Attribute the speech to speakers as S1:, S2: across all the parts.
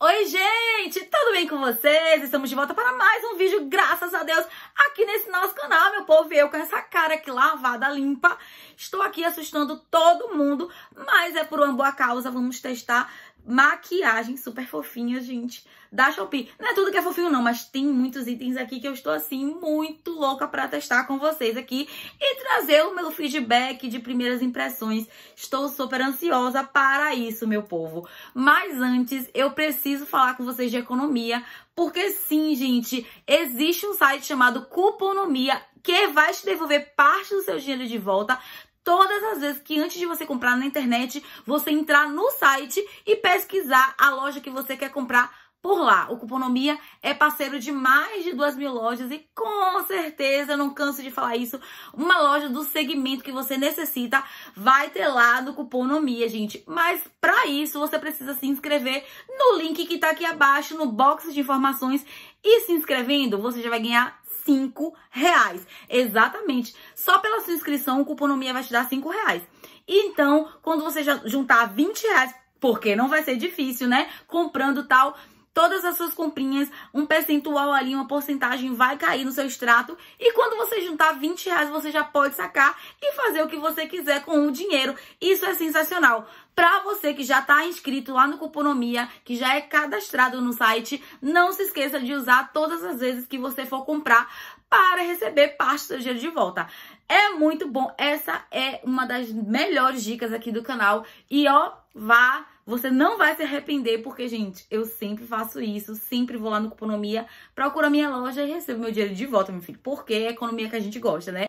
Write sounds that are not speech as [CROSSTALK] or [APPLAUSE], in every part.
S1: Oi, gente! Tudo bem com vocês? Estamos de volta para mais um vídeo, graças a Deus, aqui nesse nosso canal, meu povo. Eu com essa cara aqui lavada, limpa. Estou aqui assustando todo mundo, mas é por uma boa causa. Vamos testar maquiagem super fofinha, gente, da Shopee. Não é tudo que é fofinho não, mas tem muitos itens aqui que eu estou, assim, muito louca pra testar com vocês aqui e trazer o meu feedback de primeiras impressões. Estou super ansiosa para isso, meu povo. Mas antes, eu preciso falar com vocês de economia, porque sim, gente, existe um site chamado Cuponomia que vai te devolver parte do seu dinheiro de volta todas as vezes que antes de você comprar na internet, você entrar no site e pesquisar a loja que você quer comprar por lá. O Cuponomia é parceiro de mais de duas mil lojas e com certeza, não canso de falar isso, uma loja do segmento que você necessita vai ter lá no Cuponomia, gente. Mas para isso, você precisa se inscrever no link que tá aqui abaixo, no box de informações. E se inscrevendo, você já vai ganhar 5 reais. Exatamente. Só pela sua inscrição, o Cuponomia vai te dar 5 reais. Então, quando você juntar 20 reais, porque não vai ser difícil, né? Comprando tal todas as suas comprinhas, um percentual ali, uma porcentagem vai cair no seu extrato. E quando você juntar 20 reais, você já pode sacar e fazer o que você quiser com o dinheiro. Isso é sensacional. Para você que já está inscrito lá no Cuponomia, que já é cadastrado no site, não se esqueça de usar todas as vezes que você for comprar para receber parte do seu dinheiro de volta. É muito bom. Essa é uma das melhores dicas aqui do canal. E ó, vá você não vai se arrepender, porque, gente, eu sempre faço isso, sempre vou lá no Cuponomia, procuro a minha loja e recebo meu dinheiro de volta, meu filho, porque é a economia que a gente gosta, né?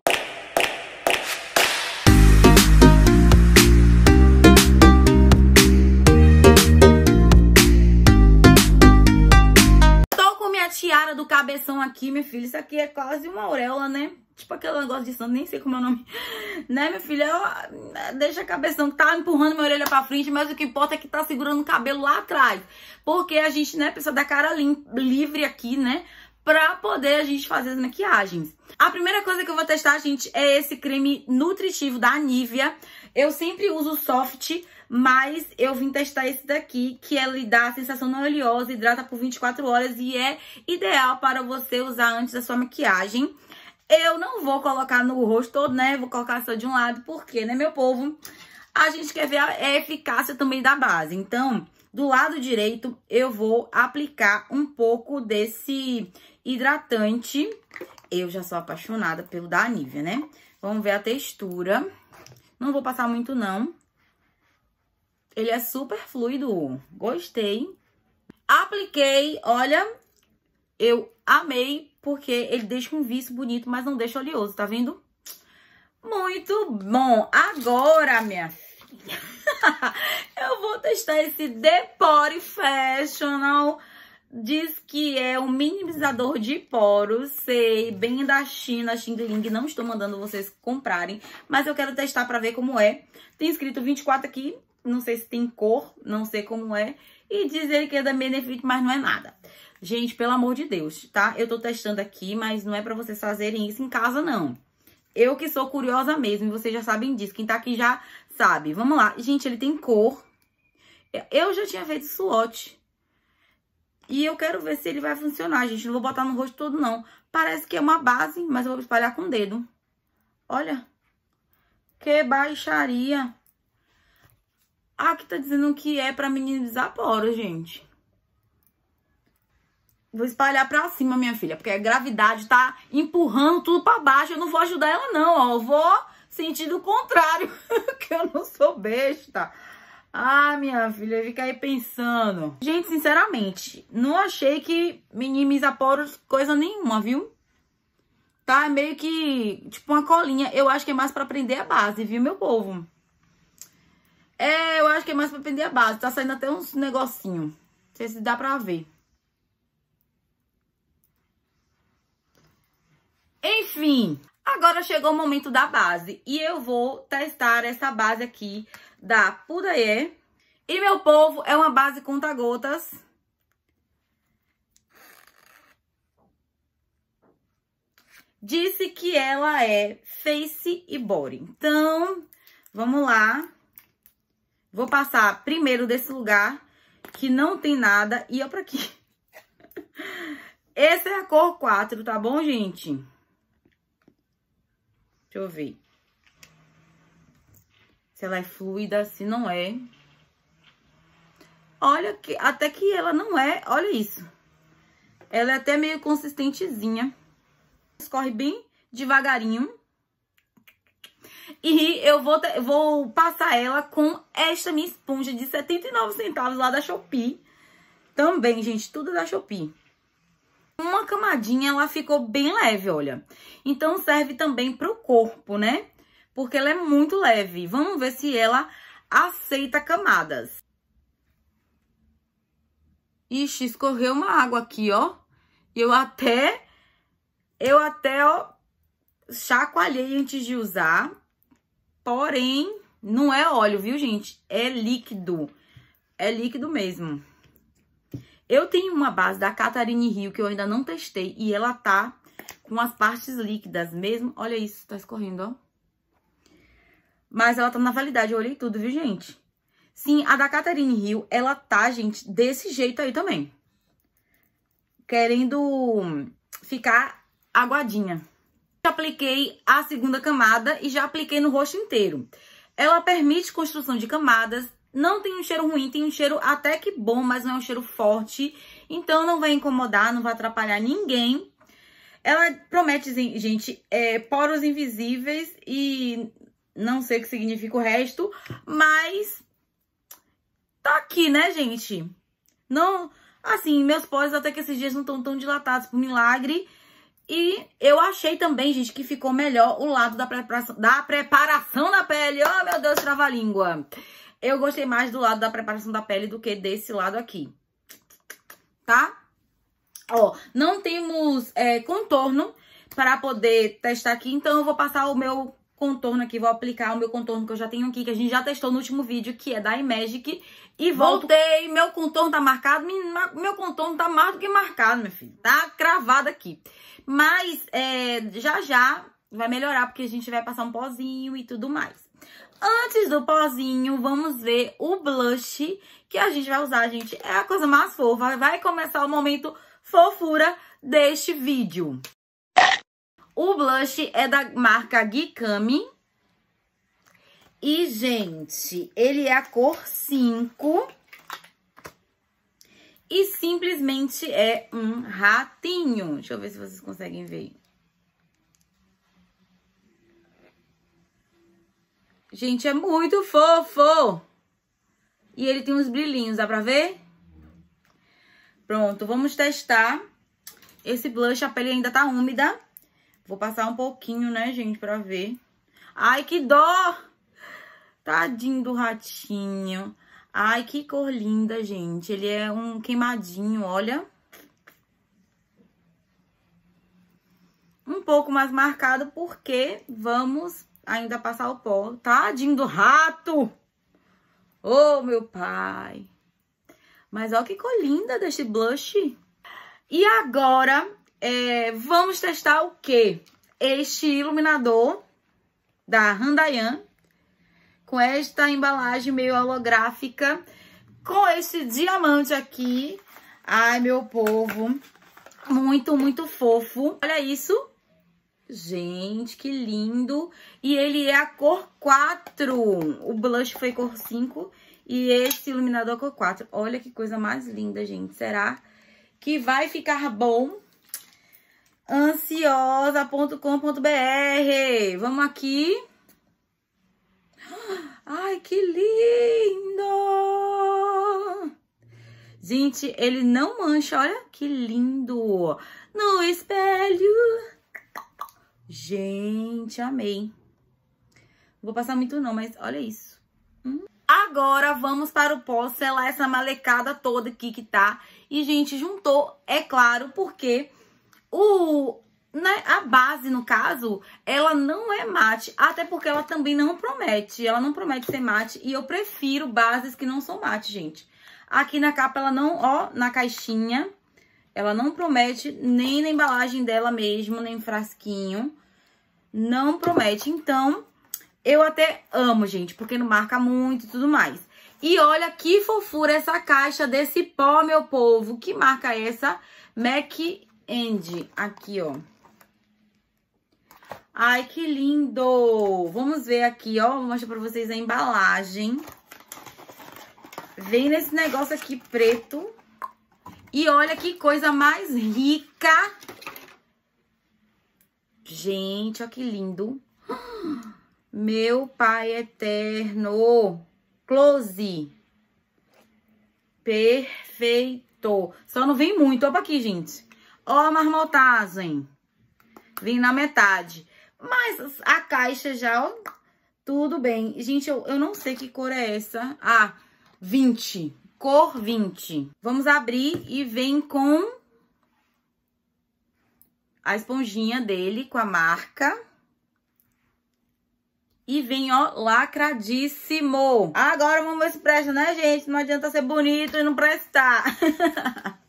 S1: tiara do cabeção aqui, minha filha. Isso aqui é quase uma auréola, né? Tipo aquele negócio de santo, nem sei como é o nome. [LAUGHS] Né, minha filha? Eu, né, deixa a cabeção que tá empurrando minha orelha pra frente, mas o que importa é que tá segurando o cabelo lá atrás. Porque a gente, né, precisa da cara livre aqui, né? Pra poder a gente fazer as maquiagens. A primeira coisa que eu vou testar, gente, é esse creme nutritivo da Nivea. Eu sempre uso soft, mas eu vim testar esse daqui, que ele é, dá a sensação não oleosa, hidrata por 24 horas e é ideal para você usar antes da sua maquiagem. Eu não vou colocar no rosto todo, né? Vou colocar só de um lado, porque, né, meu povo? A gente quer ver a eficácia também da base. Então, do lado direito, eu vou aplicar um pouco desse hidratante. Eu já sou apaixonada pelo da Nivea, né? Vamos ver a textura. Não vou passar muito, não. Ele é super fluido. Gostei. Apliquei, olha, eu amei, porque ele deixa um vício bonito, mas não deixa oleoso, tá vendo? Muito bom. Agora, minha filha, [LAUGHS] eu vou testar esse Depore Fashional Diz que é um minimizador de poros, sei, bem da China, Xing Ling, não estou mandando vocês comprarem, mas eu quero testar para ver como é. Tem escrito 24 aqui, não sei se tem cor, não sei como é, e diz ele que é da Benefit, mas não é nada. Gente, pelo amor de Deus, tá? Eu tô testando aqui, mas não é para vocês fazerem isso em casa, não. Eu que sou curiosa mesmo, e vocês já sabem disso, quem tá aqui já sabe. Vamos lá. Gente, ele tem cor. Eu já tinha feito swatch e eu quero ver se ele vai funcionar, gente. Não vou botar no rosto todo, não. Parece que é uma base, mas eu vou espalhar com o dedo. Olha. Que baixaria. Aqui ah, tá dizendo que é pra minimizar poros, gente. Vou espalhar pra cima, minha filha, porque a gravidade tá empurrando tudo pra baixo. Eu não vou ajudar ela, não, ó. Eu vou sentido contrário, [LAUGHS] que eu não sou besta. Ah, minha filha, fica aí pensando. Gente, sinceramente, não achei que minimiza poros coisa nenhuma, viu? Tá meio que, tipo, uma colinha. Eu acho que é mais pra prender a base, viu, meu povo? É, eu acho que é mais pra prender a base. Tá saindo até uns negocinho. Não sei se dá pra ver. Enfim, agora chegou o momento da base. E eu vou testar essa base aqui da Pudaé. E, meu povo, é uma base conta-gotas. Disse que ela é face e body. Então, vamos lá. Vou passar primeiro desse lugar, que não tem nada, e eu pra aqui. [LAUGHS] Essa é a cor 4, tá bom, gente? Deixa eu ver se ela é fluida, se não é. Olha, que, até que ela não é, olha isso. Ela é até meio consistentezinha. Escorre bem devagarinho. E eu vou, vou passar ela com esta minha esponja de 79 centavos lá da Shopee. Também, gente, tudo da Shopee. Uma camadinha, ela ficou bem leve, olha. Então, serve também pro corpo, né? porque ela é muito leve. Vamos ver se ela aceita camadas. Ixi, escorreu uma água aqui, ó. Eu até, eu até, ó, chacoalhei antes de usar. Porém, não é óleo, viu, gente? É líquido. É líquido mesmo. Eu tenho uma base da Catarine Rio que eu ainda não testei e ela tá com as partes líquidas mesmo. Olha isso, tá escorrendo, ó. Mas ela tá na validade, eu olhei tudo, viu, gente? Sim, a da Catherine Hill, ela tá, gente, desse jeito aí também. Querendo ficar aguadinha. Já apliquei a segunda camada e já apliquei no rosto inteiro. Ela permite construção de camadas, não tem um cheiro ruim, tem um cheiro até que bom, mas não é um cheiro forte. Então não vai incomodar, não vai atrapalhar ninguém. Ela promete, gente, é, poros invisíveis e não sei o que significa o resto, mas tá aqui, né, gente? Não, assim, meus pós até que esses dias não estão tão dilatados por milagre. E eu achei também, gente, que ficou melhor o lado da preparação da, preparação da pele. Oh, meu Deus, trava-língua. Eu gostei mais do lado da preparação da pele do que desse lado aqui. Tá? Ó, não temos é, contorno para poder testar aqui, então eu vou passar o meu contorno aqui, vou aplicar o meu contorno que eu já tenho aqui, que a gente já testou no último vídeo, que é da iMagic. E voltei, meu contorno tá marcado, meu contorno tá mais do que marcado, meu filho. Tá cravado aqui. Mas é, já já vai melhorar, porque a gente vai passar um pozinho e tudo mais. Antes do pozinho, vamos ver o blush que a gente vai usar, gente. É a coisa mais fofa, vai começar o momento fofura deste vídeo. O blush é da marca Gikami. E, gente, ele é a cor 5. E simplesmente é um ratinho. Deixa eu ver se vocês conseguem ver. Gente, é muito fofo. E ele tem uns brilhinhos, dá pra ver? Pronto, vamos testar. Esse blush, a pele ainda tá úmida. Vou passar um pouquinho, né, gente, pra ver. Ai, que dó! Tadinho do ratinho. Ai, que cor linda, gente. Ele é um queimadinho, olha. Um pouco mais marcado, porque vamos ainda passar o pó. Tadinho do rato! Ô, oh, meu pai! Mas olha que cor linda deste blush. E agora é, vamos testar o quê? Este iluminador da Handayan, com esta embalagem meio holográfica, com esse diamante aqui. Ai, meu povo, muito, muito fofo. Olha isso. Gente, que lindo. E ele é a cor 4. O blush foi cor 5 e esse iluminador cor 4. Olha que coisa mais linda, gente. Será que vai ficar bom? ansiosa.com.br. Vamos aqui. Ai, que lindo! Gente, ele não mancha, olha que lindo! No espelho. Gente, amei. Não vou passar muito não, mas olha isso. Hum. Agora vamos para o pós selar essa malecada toda aqui que tá. E, gente, juntou, é claro, porque o, né, a base, no caso, ela não é mate, até porque ela também não promete. Ela não promete ser mate e eu prefiro bases que não são mate, gente. Aqui na capa ela não, ó, na caixinha, ela não promete nem na embalagem dela mesmo, nem frasquinho. Não promete. Então, eu até amo, gente, porque não marca muito e tudo mais. E olha que fofura essa caixa desse pó, meu povo. Que marca é essa? MAC end aqui, ó. Ai, que lindo! Vamos ver aqui, ó. Vou mostrar pra vocês a embalagem. Vem nesse negócio aqui preto. E olha que coisa mais rica. Gente, ó que lindo. Meu Pai Eterno. Close. Perfeito. Só não vem muito. Opa aqui, gente. Ó a marmotagem. Vim na metade. Mas a caixa já, ó, tudo bem. Gente, eu, eu não sei que cor é essa. Ah, 20. Cor 20. Vamos abrir e vem com a esponjinha dele, com a marca. E vem, ó, lacradíssimo. Agora vamos ver se presta, né, gente? Não adianta ser bonito e não prestar. [LAUGHS]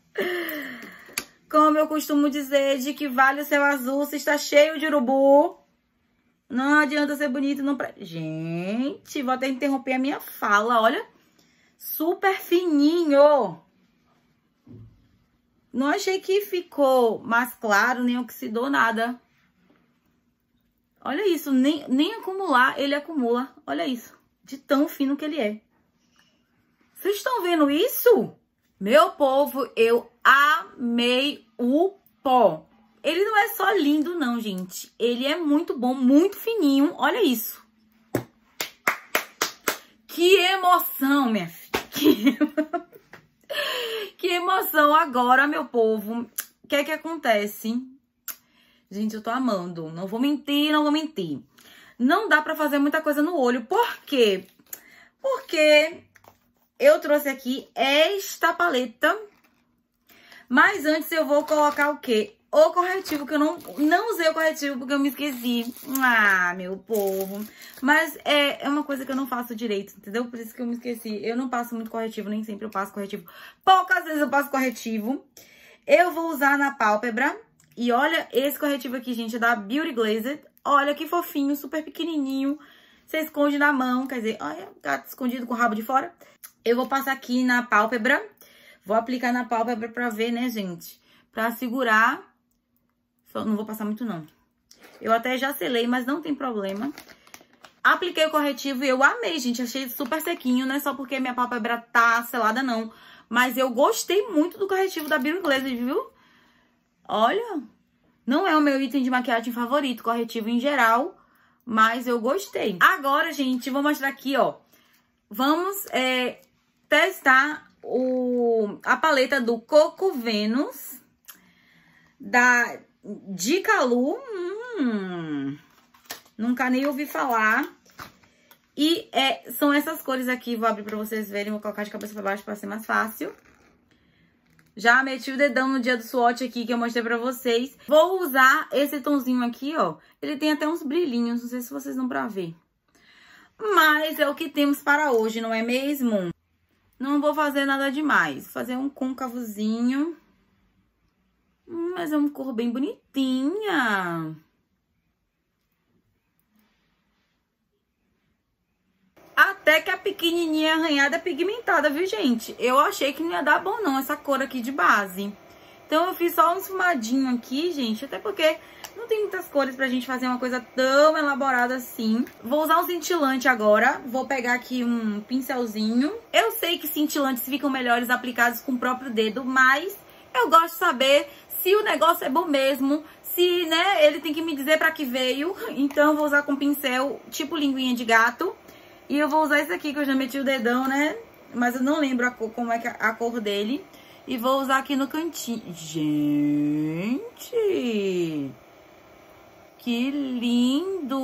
S1: como eu costumo dizer, de que vale o céu azul se está cheio de urubu. Não adianta ser bonito, não... Gente, vou até interromper a minha fala, olha. Super fininho. Não achei que ficou mais claro, nem oxidou nada. Olha isso, nem, nem acumular, ele acumula. Olha isso, de tão fino que ele é. Vocês estão vendo isso? Meu povo, eu amei o pó. Ele não é só lindo, não, gente. Ele é muito bom, muito fininho. Olha isso. Que emoção, minha filha. Que, [LAUGHS] que emoção agora, meu povo. O que é que acontece? Gente, eu tô amando. Não vou mentir, não vou mentir. Não dá pra fazer muita coisa no olho. Por quê? Porque eu trouxe aqui esta paleta mas antes eu vou colocar o quê? O corretivo, que eu não, não usei o corretivo porque eu me esqueci. Ah, meu povo. Mas é, é uma coisa que eu não faço direito, entendeu? Por isso que eu me esqueci. Eu não passo muito corretivo, nem sempre eu passo corretivo. Poucas vezes eu passo corretivo. Eu vou usar na pálpebra. E olha esse corretivo aqui, gente, é da Beauty Glazer. Olha que fofinho, super pequenininho. Você esconde na mão, quer dizer, olha, gato escondido com o rabo de fora. Eu vou passar aqui na pálpebra Vou aplicar na pálpebra pra ver, né, gente? Pra segurar. Só não vou passar muito, não. Eu até já selei, mas não tem problema. Apliquei o corretivo e eu amei, gente. Achei super sequinho, não é só porque minha pálpebra tá selada, não. Mas eu gostei muito do corretivo da Biro Inglesa, viu? Olha, não é o meu item de maquiagem favorito, corretivo em geral, mas eu gostei. Agora, gente, vou mostrar aqui, ó. Vamos é, testar o, a paleta do Coco Venus, da Dicalu, hum, nunca nem ouvi falar. E é, são essas cores aqui, vou abrir pra vocês verem, vou colocar de cabeça pra baixo pra ser mais fácil. Já meti o dedão no dia do swatch aqui que eu mostrei pra vocês. Vou usar esse tonzinho aqui, ó. Ele tem até uns brilhinhos, não sei se vocês dão pra ver. Mas é o que temos para hoje, não é mesmo? Não vou fazer nada demais. Vou fazer um côncavozinho. Mas é uma cor bem bonitinha. Até que a pequenininha arranhada é pigmentada, viu, gente? Eu achei que não ia dar bom, não, essa cor aqui de base. Então eu fiz só um esfumadinho aqui, gente, até porque não tem muitas cores pra gente fazer uma coisa tão elaborada assim. Vou usar um cintilante agora, vou pegar aqui um pincelzinho. Eu sei que cintilantes ficam melhores aplicados com o próprio dedo, mas eu gosto de saber se o negócio é bom mesmo, se, né, ele tem que me dizer pra que veio. [LAUGHS] Então eu vou usar com pincel tipo linguinha de gato. E eu vou usar esse aqui que eu já meti o dedão, né? Mas eu não lembro a cor, como é, é a cor dele. E vou usar aqui no cantinho. Gente! Que lindo!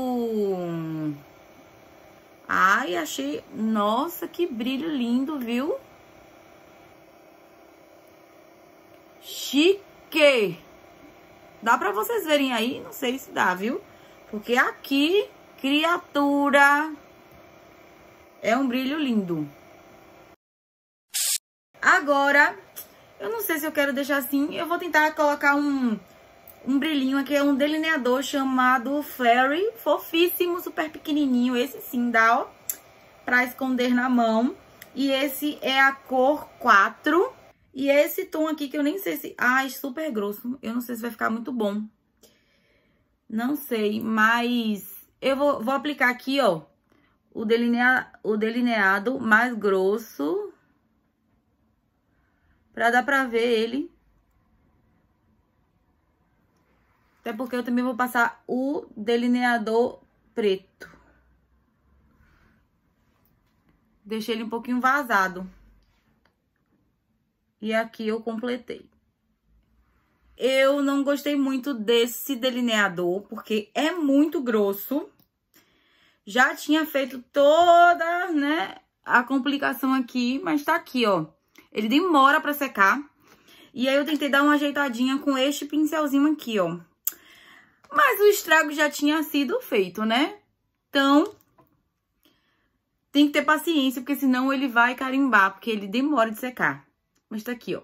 S1: Ai, achei... Nossa, que brilho lindo, viu? Chique! Dá pra vocês verem aí? Não sei se dá, viu? Porque aqui, criatura, é um brilho lindo. Agora, eu não sei se eu quero deixar assim. Eu vou tentar colocar um, um brilhinho aqui. É um delineador chamado Flurry. Fofíssimo, super pequenininho. Esse sim dá, ó. Pra esconder na mão. E esse é a cor 4. E esse tom aqui que eu nem sei se... Ai, super grosso. Eu não sei se vai ficar muito bom. Não sei, mas... Eu vou, vou aplicar aqui, ó. O, delinea... o delineado mais grosso para dar para ver ele. Até porque eu também vou passar o delineador preto. Deixei ele um pouquinho vazado. E aqui eu completei. Eu não gostei muito desse delineador, porque é muito grosso. Já tinha feito toda, né, a complicação aqui, mas tá aqui, ó. Ele demora pra secar. E aí eu tentei dar uma ajeitadinha com este pincelzinho aqui, ó. Mas o estrago já tinha sido feito, né? Então, tem que ter paciência, porque senão ele vai carimbar, porque ele demora de secar. Mas tá aqui, ó.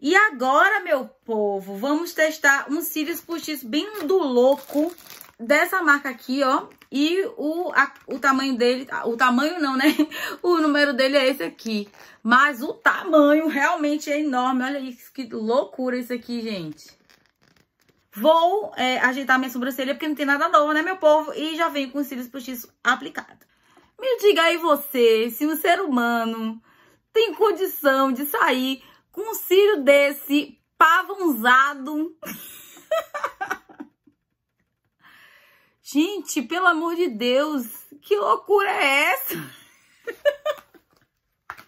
S1: E agora, meu povo, vamos testar um cílios postiço bem do louco dessa marca aqui, ó. E o, a, o tamanho dele, o tamanho não, né? [LAUGHS] O número dele é esse aqui. Mas o tamanho realmente é enorme. Olha isso, que loucura isso aqui, gente. Vou é, ajeitar minha sobrancelha porque não tem nada novo, né, meu povo? E já venho com os cílios postiços aplicados. Me diga aí você, se um ser humano tem condição de sair com um cílio desse pavãozado... [LAUGHS] Gente, pelo amor de Deus, que loucura é essa? [LAUGHS]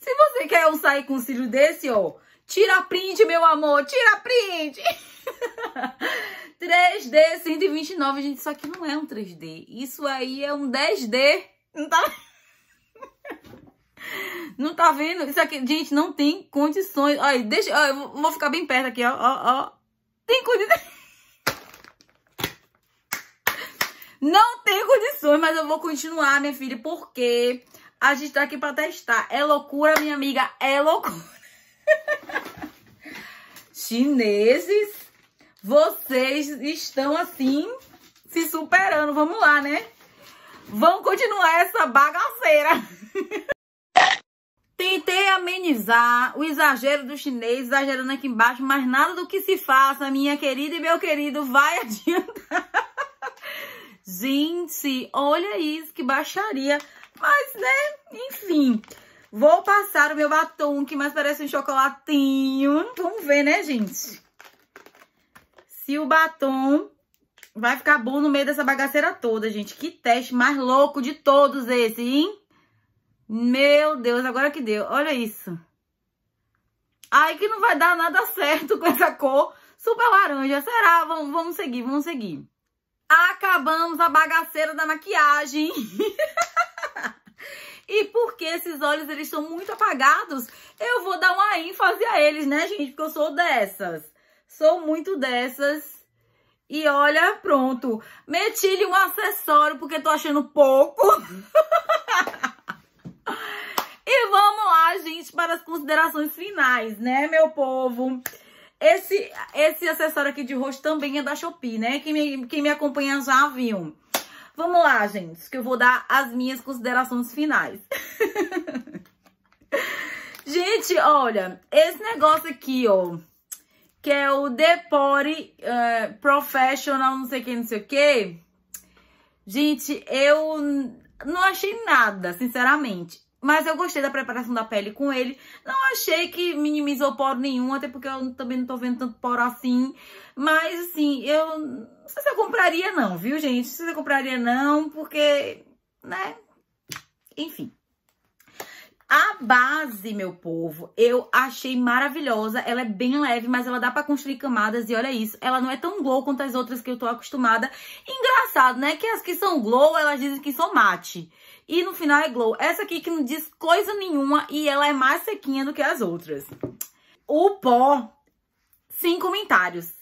S1: Se você quer eu sair com um cílio desse, ó, tira print, meu amor, tira print! 3D [LAUGHS] 129, gente, isso aqui não é um 3D. Isso aí é um 10D. Não tá [LAUGHS] Não tá vendo? Isso aqui, gente, não tem condições. Olha, deixa, eu vou ficar bem perto aqui, ó, ó, ó. Tem condições Não tenho condições, mas eu vou continuar, minha filha, porque a gente tá aqui pra testar. É loucura, minha amiga, é loucura. [LAUGHS] Chineses, vocês estão assim, se superando. Vamos lá, né? Vamos continuar essa bagaceira. [LAUGHS] Tentei amenizar o exagero do chinês, exagerando aqui embaixo, mas nada do que se faça, minha querida e meu querido, vai [LAUGHS] adiantar. Gente, olha isso, que baixaria. Mas, né, enfim. Vou passar o meu batom, que mais parece um chocolatinho. Vamos ver, né, gente? Se o batom vai ficar bom no meio dessa bagaceira toda, gente. Que teste mais louco de todos esse, hein? Meu Deus, agora que deu. Olha isso. Ai, que não vai dar nada certo com essa cor super laranja. Será? Vamos, vamos seguir, vamos seguir. Acabamos a bagaceira da maquiagem. [LAUGHS] e porque esses olhos eles estão muito apagados, eu vou dar uma ênfase a eles, né, gente? Porque eu sou dessas. Sou muito dessas. E olha, pronto. Meti-lhe um acessório porque tô achando pouco. [LAUGHS] e vamos lá, gente, para as considerações finais, né, meu povo? Esse, esse acessório aqui de rosto também é da Shopee, né? Quem me, quem me acompanha já viu. Vamos lá, gente, que eu vou dar as minhas considerações finais. [LAUGHS] gente, olha, esse negócio aqui, ó, que é o Depore uh, Professional, não sei o que, não sei o que. Gente, eu não achei nada, sinceramente. Mas eu gostei da preparação da pele com ele. Não achei que minimizou poro nenhum, até porque eu também não tô vendo tanto poro assim. Mas, assim, eu não sei se eu compraria não, viu, gente? Não sei se eu compraria não, porque, né? Enfim. A base, meu povo, eu achei maravilhosa. Ela é bem leve, mas ela dá pra construir camadas. E olha isso, ela não é tão glow quanto as outras que eu tô acostumada. Engraçado, né? Que as que são glow, elas dizem que são mate. E no final é glow. Essa aqui que não diz coisa nenhuma e ela é mais sequinha do que as outras. O pó, sem comentários.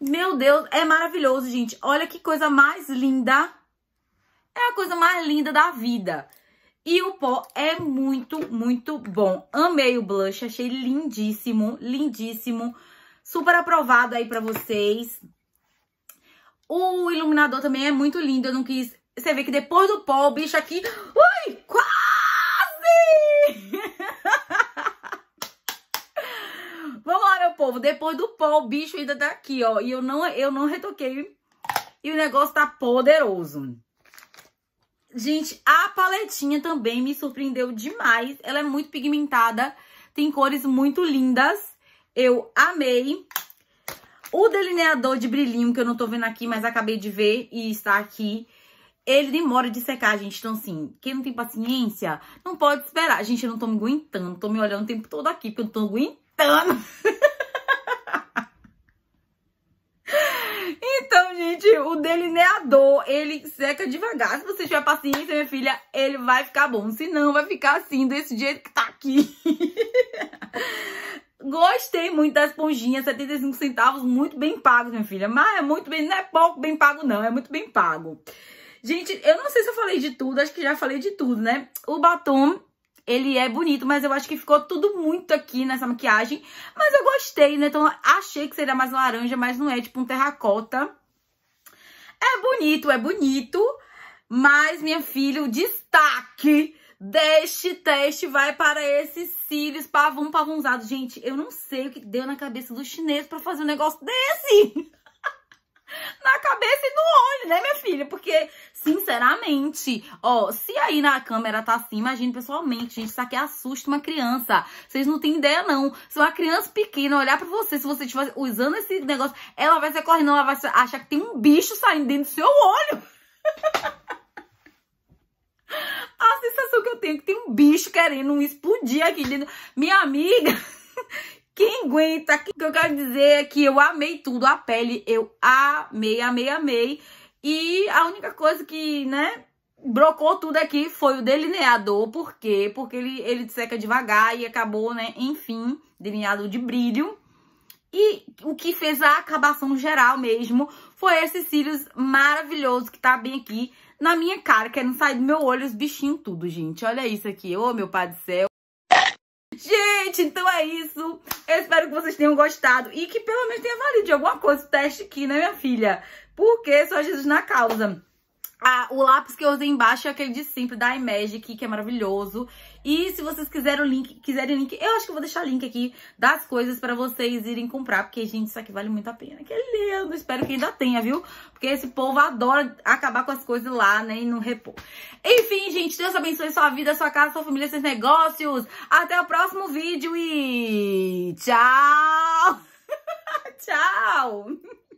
S1: Meu Deus, é maravilhoso, gente. Olha que coisa mais linda. É a coisa mais linda da vida. E o pó é muito, muito bom. Amei o blush, achei lindíssimo, lindíssimo. Super aprovado aí pra vocês. O iluminador também é muito lindo. Eu não quis você vê que depois do pó, o bicho aqui... Ui! Quase! [LAUGHS] Vamos lá, meu povo. Depois do pó, o bicho ainda tá aqui, ó. E eu não, eu não retoquei. E o negócio tá poderoso. Gente, a paletinha também me surpreendeu demais. Ela é muito pigmentada. Tem cores muito lindas. Eu amei. O delineador de brilhinho, que eu não tô vendo aqui, mas acabei de ver e está aqui. Ele demora de secar, gente. Então, assim, quem não tem paciência, não pode esperar. Gente, eu não tô me aguentando. Tô me olhando o tempo todo aqui, porque eu não tô aguentando. [LAUGHS] então, gente, o delineador, é ele seca devagar. Se você tiver paciência, minha filha, ele vai ficar bom. Se não, vai ficar assim, desse jeito que tá aqui. [LAUGHS] Gostei muito da esponjinha, 75 centavos, muito bem pago, minha filha. Mas é muito bem, não é pouco bem pago não, é muito bem pago. Gente, eu não sei se eu falei de tudo, acho que já falei de tudo, né? O batom, ele é bonito, mas eu acho que ficou tudo muito aqui nessa maquiagem. Mas eu gostei, né? Então achei que seria mais laranja, mas não é, tipo um terracota. É bonito, é bonito, mas, minha filha, o destaque deste teste vai para esses cílios pavum pavunzado. Gente, eu não sei o que deu na cabeça do chinês para fazer um negócio desse. [LAUGHS] na cabeça e no olho, né, minha filha? Porque, sinceramente, ó, se aí na câmera tá assim, imagina pessoalmente, gente, isso aqui assusta uma criança. Vocês não têm ideia, não. Se uma criança pequena olhar pra você, se você estiver usando esse negócio, ela vai ser correndo, ela vai achar que tem um bicho saindo dentro do seu olho. [LAUGHS] A sensação que eu tenho é que tem um bicho querendo explodir aqui dentro. Minha amiga... Quem aguenta? O que eu quero dizer é que eu amei tudo. A pele, eu amei, amei, amei. E a única coisa que, né, brocou tudo aqui foi o delineador. Por quê? Porque ele, ele seca devagar e acabou, né, enfim, delineado de brilho. E o que fez a acabação geral mesmo foi esses cílios maravilhosos que tá bem aqui na minha cara, querendo sair do meu olho, os bichinhos tudo, gente. Olha isso aqui, ô meu pai do céu. Gente, então é isso. Eu espero que vocês tenham gostado e que pelo menos tenha valido de alguma coisa o teste aqui, né, minha filha? Porque só Jesus na causa. Ah, o lápis que eu usei embaixo é aquele de sempre da iMagic, que é maravilhoso. E se vocês quiserem o link, quiserem o link, eu acho que eu vou deixar o link aqui das coisas para vocês irem comprar, porque, gente, isso aqui vale muito a pena. Que é lindo! Espero que ainda tenha, viu? Porque esse povo adora acabar com as coisas lá, né, e não repor. Enfim, gente, Deus abençoe sua vida, sua casa, sua família, seus negócios. Até o próximo vídeo e tchau! [LAUGHS] tchau!